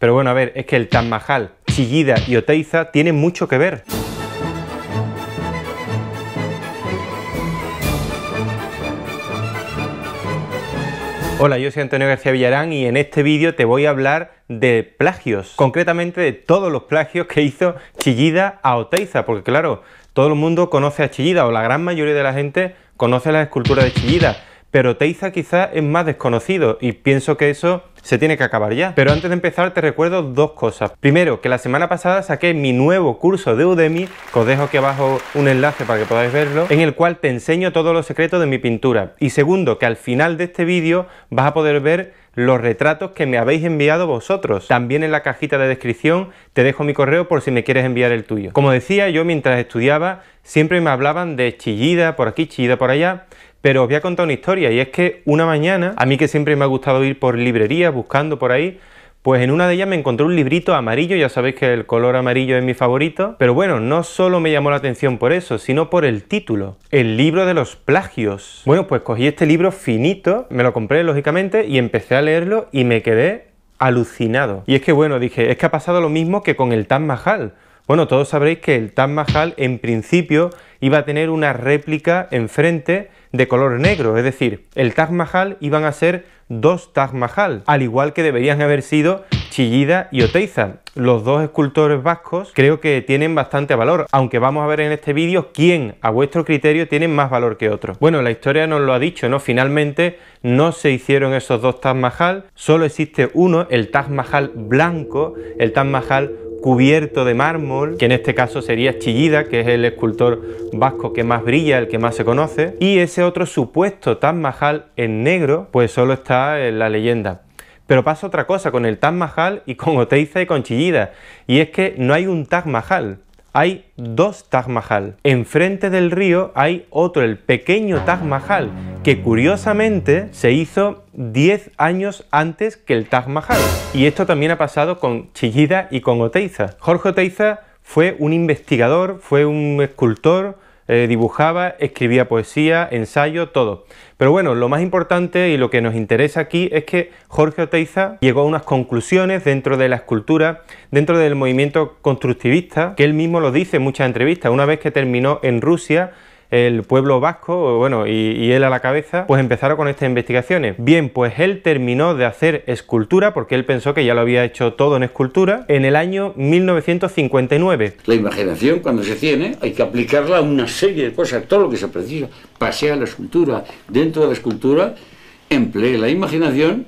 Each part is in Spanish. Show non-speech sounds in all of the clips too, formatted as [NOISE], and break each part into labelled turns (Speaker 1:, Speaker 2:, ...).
Speaker 1: Pero bueno, a ver, es que el Taj Mahal, Chillida y Oteiza tienen mucho que ver. Hola, yo soy Antonio García Villarán y en este vídeo te voy a hablar de plagios, concretamente de todos los plagios que hizo Chillida a Oteiza, porque claro, todo el mundo conoce a Chillida o la gran mayoría de la gente conoce las esculturas de Chillida, pero Oteiza quizás es más desconocido y pienso que eso se tiene que acabar ya. Pero antes de empezar te recuerdo dos cosas. Primero, que la semana pasada saqué mi nuevo curso de Udemy, que os dejo aquí abajo un enlace para que podáis verlo, en el cual te enseño todos los secretos de mi pintura. Y segundo, que al final de este vídeo vas a poder ver los retratos que me habéis enviado vosotros. También en la cajita de descripción te dejo mi correo por si me quieres enviar el tuyo. Como decía, yo mientras estudiaba siempre me hablaban de chillida por aquí, chillida por allá pero os voy a contar una historia y es que una mañana, a mí que siempre me ha gustado ir por librerías buscando por ahí, pues en una de ellas me encontré un librito amarillo, ya sabéis que el color amarillo es mi favorito, pero bueno, no solo me llamó la atención por eso, sino por el título, el libro de los plagios. Bueno, pues cogí este libro finito, me lo compré lógicamente y empecé a leerlo y me quedé alucinado. Y es que bueno, dije, es que ha pasado lo mismo que con el Taj Mahal. Bueno, todos sabréis que el Taj Mahal en principio iba a tener una réplica enfrente de color negro, es decir, el Taj Mahal iban a ser dos Taj Mahal, al igual que deberían haber sido Chillida y Oteiza. Los dos escultores vascos creo que tienen bastante valor, aunque vamos a ver en este vídeo quién a vuestro criterio tiene más valor que otro. Bueno, la historia nos lo ha dicho, ¿no? Finalmente no se hicieron esos dos Taj Mahal, solo existe uno, el Taj Mahal blanco, el Taj Mahal cubierto de mármol, que en este caso sería Chillida, que es el escultor vasco que más brilla, el que más se conoce, y ese otro supuesto Taj Mahal en negro, pues solo está en la leyenda. Pero pasa otra cosa con el Taj Mahal y con Oteiza y con Chillida, y es que no hay un Taj Mahal, hay dos Taj Mahal. Enfrente del río hay otro, el pequeño Taj Mahal, que curiosamente se hizo 10 años antes que el Taj Mahal. Y esto también ha pasado con Chillida y con Oteiza. Jorge Oteiza fue un investigador, fue un escultor, eh, dibujaba, escribía poesía, ensayo, todo. Pero bueno, lo más importante y lo que nos interesa aquí es que Jorge Oteiza llegó a unas conclusiones dentro de la escultura, dentro del movimiento constructivista, que él mismo lo dice en muchas entrevistas. Una vez que terminó en Rusia, el pueblo vasco, bueno, y, él a la cabeza, pues empezaron con estas investigaciones. Bien, pues él terminó de hacer escultura, porque él pensó que ya lo había hecho todo en escultura, en el año 1959. La imaginación, cuando
Speaker 2: se tiene, hay que aplicarla a una serie de cosas, todo lo que se precisa. Pasea la escultura. Dentro de la escultura, emplee la imaginación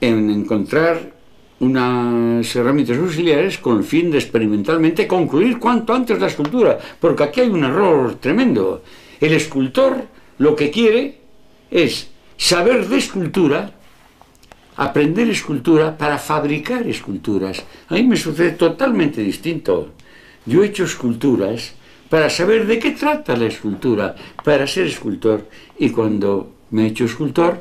Speaker 2: en encontrar unas herramientas auxiliares con el fin de experimentalmente concluir cuanto antes la escultura, porque aquí hay un error tremendo. El escultor lo que quiere es saber de escultura, aprender escultura para fabricar esculturas. A mí me sucede totalmente distinto. Yo he hecho esculturas para saber de qué trata la escultura, para ser escultor. Y cuando me he hecho escultor,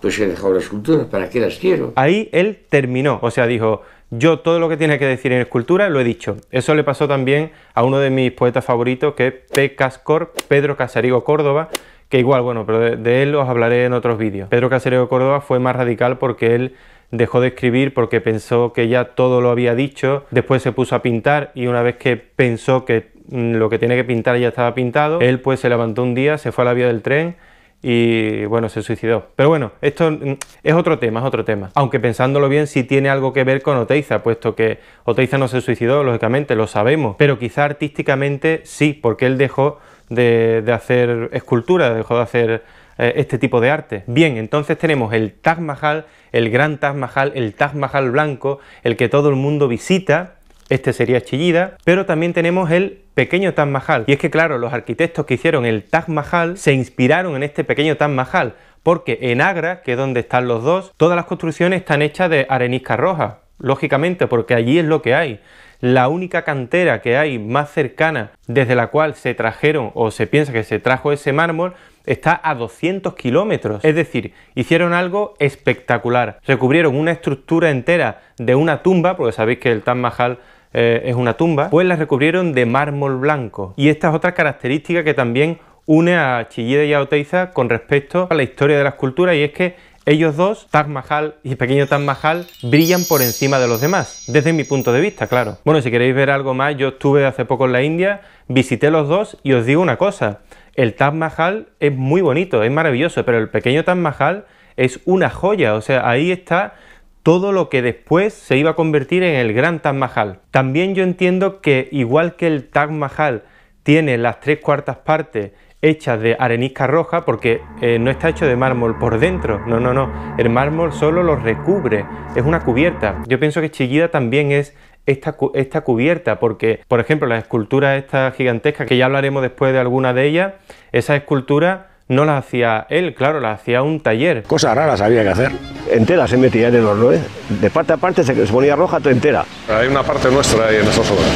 Speaker 2: pues he dejado las esculturas, ¿para qué las quiero?
Speaker 1: Ahí él terminó, o sea, dijo, yo todo lo que tiene que decir en escultura lo he dicho. Eso le pasó también a uno de mis poetas favoritos, que es P. Cascor, Pedro Casarigo Córdoba, que igual, bueno, pero de, él os hablaré en otros vídeos. Pedro Casarigo Córdoba fue más radical porque él dejó de escribir porque pensó que ya todo lo había dicho, después se puso a pintar y una vez que pensó que mm, lo que tiene que pintar ya estaba pintado, él pues se levantó un día, se fue a la vía del tren, y bueno, se suicidó. Pero bueno, esto mm, es otro tema, es otro tema. Aunque pensándolo bien, sí tiene algo que ver con Oteiza, puesto que Oteiza no se suicidó, lógicamente, lo sabemos, pero quizá artísticamente sí, porque él dejó de, hacer escultura, dejó de hacer eh, este tipo de arte. Bien, entonces tenemos el Taj Mahal, el gran Taj Mahal, el Taj Mahal blanco, el que todo el mundo visita, este sería Chillida, pero también tenemos el pequeño Taj Mahal. Y es que claro, los arquitectos que hicieron el Taj Mahal se inspiraron en este pequeño Taj Mahal, porque en Agra, que es donde están los dos, todas las construcciones están hechas de arenisca roja, lógicamente, porque allí es lo que hay. La única cantera que hay más cercana desde la cual se trajeron o se piensa que se trajo ese mármol está a 200 kilómetros. Es decir, hicieron algo espectacular. Recubrieron una estructura entera de una tumba, porque sabéis que el Taj Mahal eh, es una tumba, pues la recubrieron de mármol blanco. Y esta es otra característica que también une a Chillida y a Oteiza con respecto a la historia de las culturas y es que ellos dos, Taj Mahal y Pequeño Taj Mahal, brillan por encima de los demás, desde mi punto de vista, claro. Bueno, si queréis ver algo más, yo estuve hace poco en la India, visité los dos y os digo una cosa, el Taj Mahal es muy bonito, es maravilloso, pero el Pequeño Taj Mahal es una joya, o sea, ahí está todo lo que después se iba a convertir en el gran Taj Mahal. También yo entiendo que igual que el Taj Mahal tiene las tres cuartas partes hechas de arenisca roja, porque eh, no está hecho de mármol por dentro, no, no, no, el mármol solo lo recubre, es una cubierta. Yo pienso que Chillida también es esta, esta cubierta, porque, por ejemplo, la escultura esta gigantesca, que ya hablaremos después de alguna de ellas, esa escultura no la hacía él, claro, la hacía un taller.
Speaker 2: Cosas raras había que hacer. Entera se metía en el horno, ¿eh? De parte a parte se, ponía roja toda entera. Hay una parte nuestra ahí en esas obras,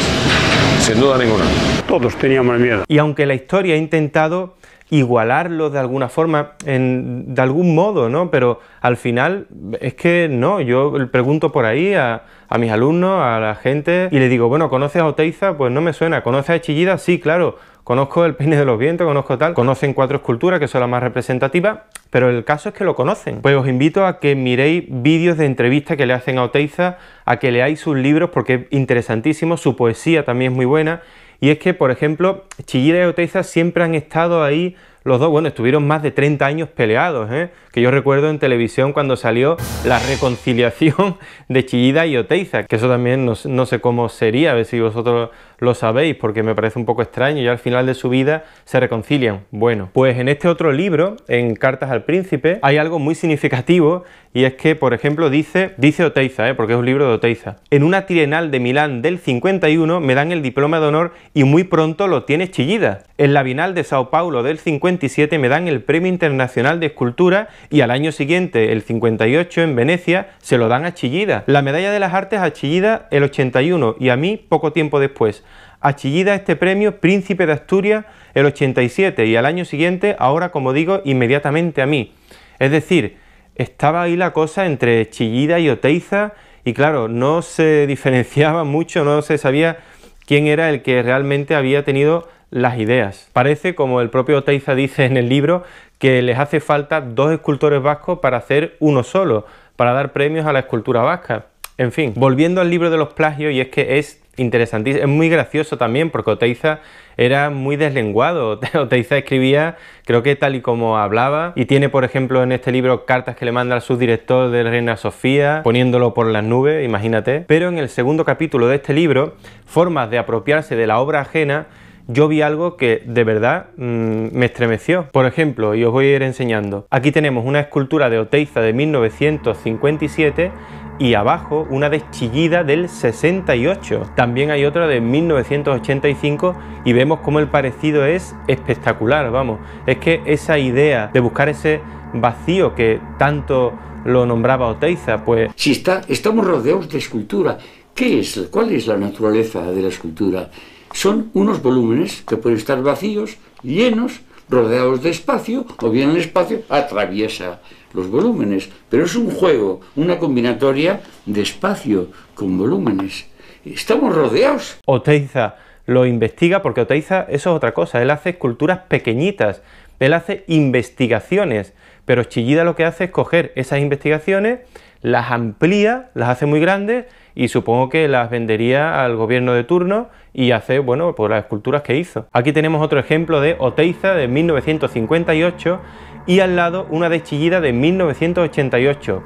Speaker 2: sin duda ninguna. Todos teníamos miedo.
Speaker 1: Y aunque la historia ha intentado igualarlo de alguna forma, de algún modo, ¿no? Pero al final es que no, yo pregunto por ahí a, a mis alumnos, a la gente, y le digo, bueno, ¿conoces a Oteiza? Pues no me suena, ¿conoces a Chillida? Sí, claro Conozco el peine de los vientos, conozco tal, conocen cuatro esculturas que son las más representativas, pero el caso es que lo conocen. Pues os invito a que miréis vídeos de entrevistas que le hacen a Oteiza, a que leáis sus libros porque es interesantísimo, su poesía también es muy buena. Y es que, por ejemplo, Chillida y Oteiza siempre han estado ahí los dos, bueno, estuvieron más de 30 años peleados, ¿eh? que yo recuerdo en televisión cuando salió la reconciliación [LAUGHS] de Chillida y Oteiza, que eso también no, no, sé cómo sería, a ver si vosotros lo sabéis porque me parece un poco extraño y al final de su vida se reconcilian. Bueno, pues en este otro libro, en Cartas al Príncipe, hay algo muy significativo y es que, por ejemplo, dice, dice Oteiza, ¿eh? porque es un libro de Oteiza, en una trienal de Milán del 51 me dan el diploma de honor y muy pronto lo tiene Chillida. En la Bienal de Sao Paulo del 57 me dan el Premio Internacional de Escultura y al año siguiente, el 58, en Venecia, se lo dan a Chillida. La Medalla de las Artes a Chillida el 81 y a mí poco tiempo después a Chillida este premio Príncipe de Asturias el 87 y al año siguiente, ahora como digo, inmediatamente a mí. Es decir, estaba ahí la cosa entre Chillida y Oteiza y claro, no se [LAUGHS] diferenciaba mucho, no se sabía quién era el que realmente había tenido las ideas. Parece, como el propio Oteiza dice en el libro, que les hace falta dos escultores vascos para hacer uno solo, para dar premios a la escultura vasca. En fin, volviendo al libro de los plagios, y es que es interesantísimo. Es muy gracioso también porque Oteiza era muy deslenguado. [LAUGHS] Oteiza escribía, creo que tal y como hablaba, y tiene, por ejemplo, en este libro cartas que le manda al subdirector de Reina Sofía, poniéndolo por las nubes, imagínate. Pero en el segundo capítulo de este libro, Formas de apropiarse de la obra ajena, yo vi algo que de verdad mm, me estremeció. Por ejemplo, y os voy a ir enseñando, aquí tenemos una escultura de Oteiza de 1957 y abajo una deschillida del 68. También hay otra de 1985 y vemos cómo el parecido es espectacular, vamos. Es que esa idea de buscar ese vacío que tanto lo nombraba Oteiza, pues... Si
Speaker 2: está, estamos rodeados de escultura, ¿qué es? ¿Cuál es la naturaleza de la escultura? Son unos volúmenes que pueden estar vacíos, llenos, rodeados de espacio, o bien el espacio atraviesa los volúmenes, pero es un juego, una combinatoria de espacio con
Speaker 1: volúmenes. Estamos rodeados. Oteiza lo investiga porque Oteiza eso es otra cosa, él hace esculturas pequeñitas, él hace investigaciones, pero Chillida lo que hace es coger esas investigaciones, las amplía, las hace muy grandes y supongo que las vendería al gobierno de turno y hace, bueno, por pues las esculturas que hizo. Aquí tenemos otro ejemplo de Oteiza de 1958 y al lado una de Chillida de 1988.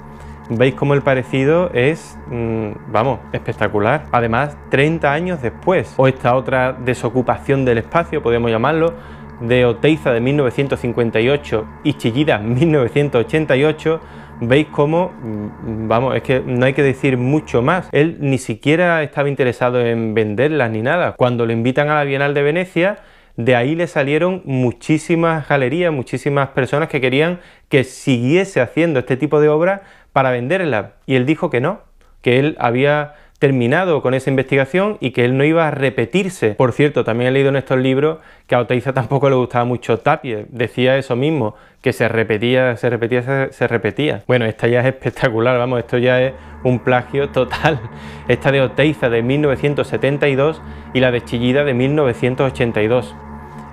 Speaker 1: Veis cómo el parecido es, mm, vamos, espectacular. Además, 30 años después, o esta otra desocupación del espacio, podemos llamarlo, de Oteiza de 1958 y Chillida 1988, veis cómo, mm, vamos, es que no hay que decir mucho más. Él ni siquiera estaba interesado en venderlas ni nada. Cuando lo invitan a la Bienal de Venecia, de ahí le salieron muchísimas galerías, muchísimas personas que querían que siguiese haciendo este tipo de obra para venderla. Y él dijo que no, que él había terminado con esa investigación y que él no iba a repetirse. Por cierto, también he leído en estos libros que a Oteiza tampoco le gustaba mucho Tapie, decía eso mismo, que se repetía, se repetía, se, repetía. Bueno, esta ya es espectacular, vamos, esto ya es un plagio total. [LAUGHS] Esta de Oteiza de 1972 y la de Chillida de 1982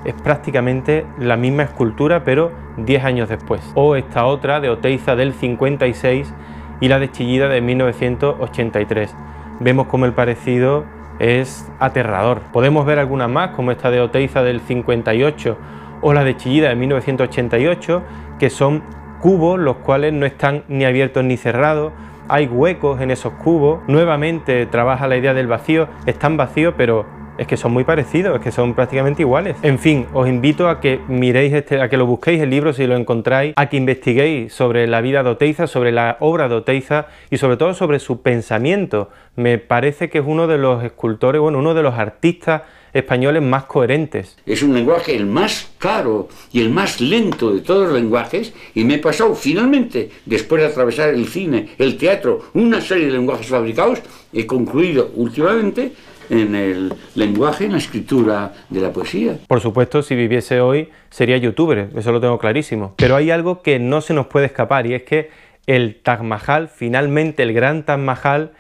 Speaker 1: es prácticamente la misma escultura pero 10 años después. O esta otra de Oteiza del 56 y la de Chillida de 1983 vemos como el parecido es aterrador. Podemos ver algunas más, como esta de Oteiza del 58 o la de Chillida de 1988, que son cubos los cuales no están ni abiertos ni cerrados, hay huecos en esos cubos, nuevamente trabaja la idea del vacío, están vacíos pero es que son muy parecidos, es que son prácticamente iguales. En fin, os invito a que miréis este, a que lo busquéis el libro si lo encontráis, a que investiguéis sobre la vida de Oteiza, sobre la obra de Oteiza y sobre todo sobre su pensamiento. Me parece que es uno de los escultores, bueno, uno de los artistas españoles más coherentes. Es un
Speaker 2: lenguaje el más caro y el más lento de todos los lenguajes y me he pasado finalmente, después de atravesar el cine, el teatro, una serie de lenguajes fabricados, he concluido últimamente en el lenguaje, en la escritura de la poesía.
Speaker 1: Por supuesto, si viviese hoy sería youtuber, eso lo tengo clarísimo. Pero hay algo que no se nos puede escapar y es que el Taj Mahal, finalmente el gran Taj Mahal,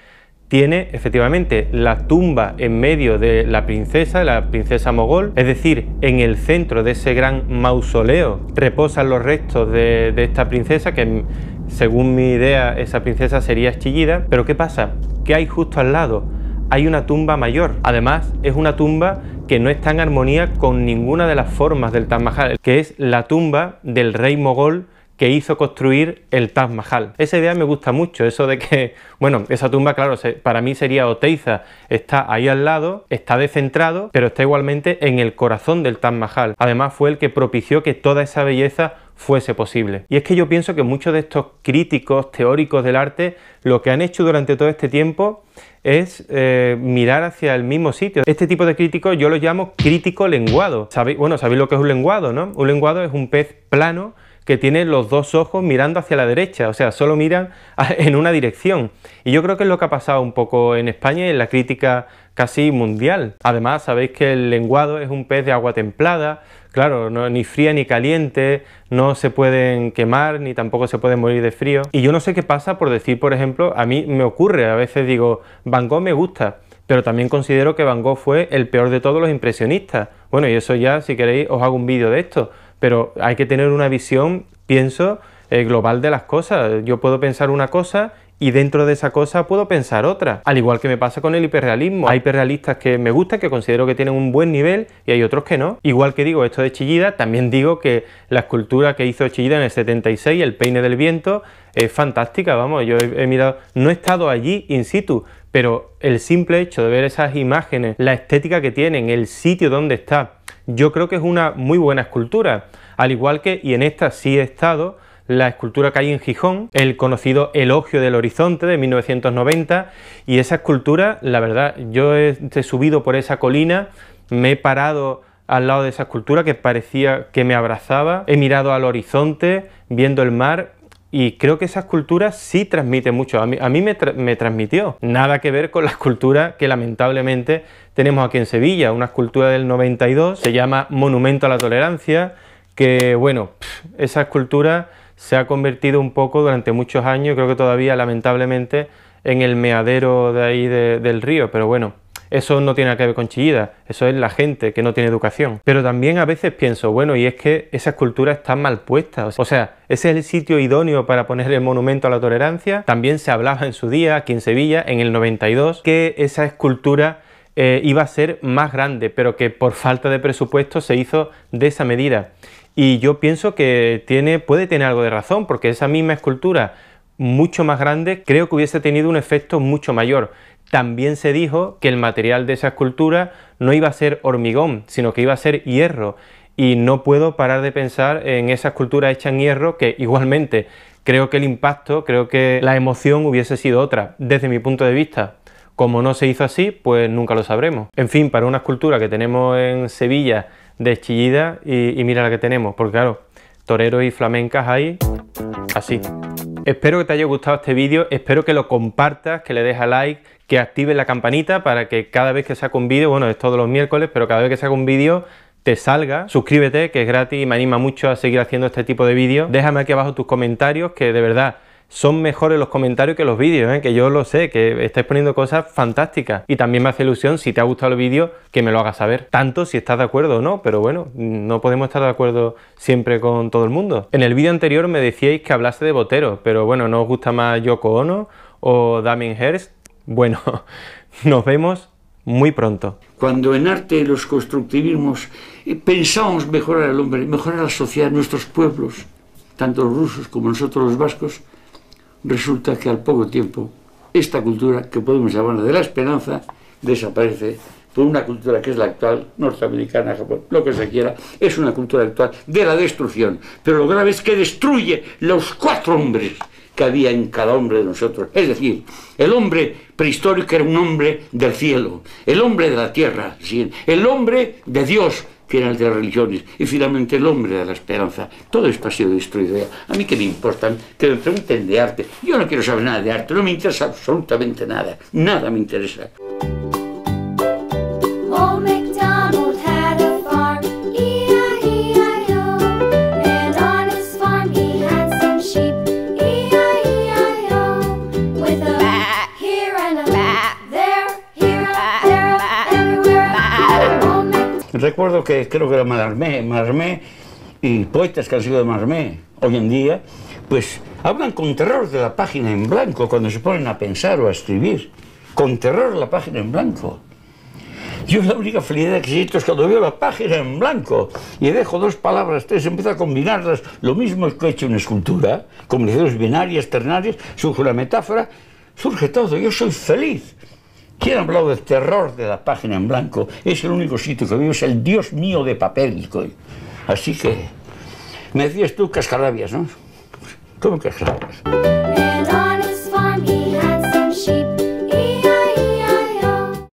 Speaker 1: tiene efectivamente la tumba en medio de la princesa, la princesa mogol, es decir, en el centro de ese gran mausoleo reposan los restos de, esta princesa, que según mi idea esa princesa sería Chillida, pero ¿qué pasa? ¿Qué hay justo al lado hay una tumba mayor. Además, es una tumba que no está en armonía con ninguna de las formas del Taj Mahal, que es la tumba del rey mogol que hizo construir el Taj Mahal. Esa idea me gusta mucho, eso de que, [LAUGHS] bueno, esa tumba, claro, para mí sería Oteiza, está ahí al lado, está descentrado, pero está igualmente en el corazón del Taj Mahal. Además fue el que propició que toda esa belleza fuese posible. Y es que yo pienso que muchos de estos críticos teóricos del arte lo que han hecho durante todo este tiempo es eh, mirar hacia el mismo sitio. Este tipo de críticos yo lo llamo crítico lenguado. Bueno, sabéis lo que es un lenguado, ¿no? Un lenguado es un pez plano que tiene los dos ojos mirando hacia la derecha, o sea, solo miran [LAUGHS] en una dirección. Y yo creo que es lo que ha pasado un poco en España y en la crítica casi mundial. Además, sabéis que el lenguado es un pez de agua templada, claro, no, ni fría ni caliente, no se pueden quemar ni tampoco se pueden morir de frío. Y yo no sé qué pasa por decir, por ejemplo, a mí me ocurre, a veces digo, Van Gogh me gusta, pero también considero que Van Gogh fue el peor de todos los impresionistas. Bueno, y eso ya, si queréis, os hago un vídeo de esto, pero hay que tener una visión, pienso, eh, global de las cosas. Yo puedo pensar una cosa y dentro de esa cosa puedo pensar otra. Al igual que me pasa con el hiperrealismo. Hay hiperrealistas que me gustan, que considero que tienen un buen nivel y hay otros que no. Igual que digo esto de Chillida, también digo que la escultura que hizo Chillida en el 76, El peine del viento, es fantástica, vamos, yo he mirado, no he estado allí in situ, pero el simple hecho de ver esas imágenes, la estética que tienen, el sitio donde está, yo creo que es una muy buena escultura, al igual que, y en esta sí he estado, la escultura que hay en Gijón, el conocido Elogio del Horizonte de 1990, y esa escultura, la verdad, yo he, he subido por esa colina, me he parado al lado de esa escultura que parecía que me abrazaba, he mirado al horizonte, viendo el mar, y creo que esa escultura sí transmiten mucho. A mí, me, transmitió. Nada que ver con la escultura que lamentablemente tenemos aquí en Sevilla. Una escultura del 92 se llama Monumento a la Tolerancia, que bueno, esa escultura se ha convertido un poco durante muchos años, creo que todavía lamentablemente, en el meadero de ahí del río, pero bueno, eso no tiene que ver con chillida, eso es la gente que no tiene educación. Pero también a veces pienso, bueno, y es que esa escultura está mal puesta. O sea, ese es el sitio idóneo para poner el monumento a la tolerancia. También se hablaba en su día, aquí en Sevilla, en el 92, que esa escultura eh, iba a ser más grande, pero que por falta de presupuesto se hizo de esa medida. Y yo pienso que tiene, puede tener algo de razón, porque esa misma escultura mucho más grande creo que hubiese tenido un efecto mucho mayor también se dijo que el material de esa escultura no iba a ser hormigón, sino que iba a ser hierro. Y no puedo parar de pensar en esa escultura hecha en hierro que igualmente creo que el impacto, creo que la emoción hubiese sido otra, desde mi punto de vista. Como no se hizo así, pues nunca lo sabremos. En fin, para una escultura que tenemos en Sevilla de Chillida y, mira la que tenemos, porque claro, toreros y flamencas hay así. Espero que te haya gustado este vídeo, espero que lo compartas, que le des a like, que actives la campanita para que cada vez que saco un vídeo, bueno, es todos los miércoles, pero cada vez que saco un vídeo te salga, suscríbete que es gratis y me anima mucho a seguir haciendo este tipo de vídeos. Déjame aquí abajo tus comentarios que de verdad son mejores los comentarios que los vídeos, ¿eh? que yo lo sé, que estáis poniendo cosas fantásticas. Y también me hace ilusión, si te ha gustado el vídeo, que me lo hagas saber. Tanto si estás de acuerdo o no, pero bueno, no podemos estar de acuerdo siempre con todo el mundo. En el vídeo anterior me decíais que hablase de Botero, pero bueno, ¿no os gusta más Yoko Ono o Damien Hirst? Bueno, [LAUGHS] nos vemos muy pronto.
Speaker 2: Cuando en arte los constructivismos eh, pensamos mejorar al hombre, mejorar la sociedad, nuestros pueblos, tanto los rusos como nosotros los vascos, resulta que al poco tiempo esta cultura, que podemos llamar de la esperanza, desaparece por una cultura que es la actual, norteamericana, Japón, lo que se quiera, es una cultura actual de la destrucción. Pero lo grave es que destruye los cuatro hombres que había en cada hombre de nosotros. Es decir, el hombre prehistórico era un hombre del cielo, el hombre de la tierra, el hombre de Dios, final de religiones y finalmente el hombre de la esperanza. Todo esto ha sido destruido A mí que me importan, que me pregunten de arte. Yo no quiero saber nada de arte, no me interesa absolutamente nada. Nada me interesa. Oh, Recuerdo que creo que era Marmé, Marmé y poetas que han sido de Marmé hoy en día, pues hablan con terror de la página en blanco cuando se ponen a pensar o a escribir. Con terror la página en blanco. Yo la única felicidad que siento es cuando veo la página en blanco y dejo dos palabras, tres, empiezo a combinarlas, lo mismo que he hecho en escultura, combinaciones binarias, ternarias, surge la metáfora, surge todo, yo soy feliz. ¿Quién ha hablado del terror de la página en blanco? Es el único sitio que vivo es el Dios mío de papel. Así que me decías tú cascarabias ¿no? ¿Cómo cascarrabias?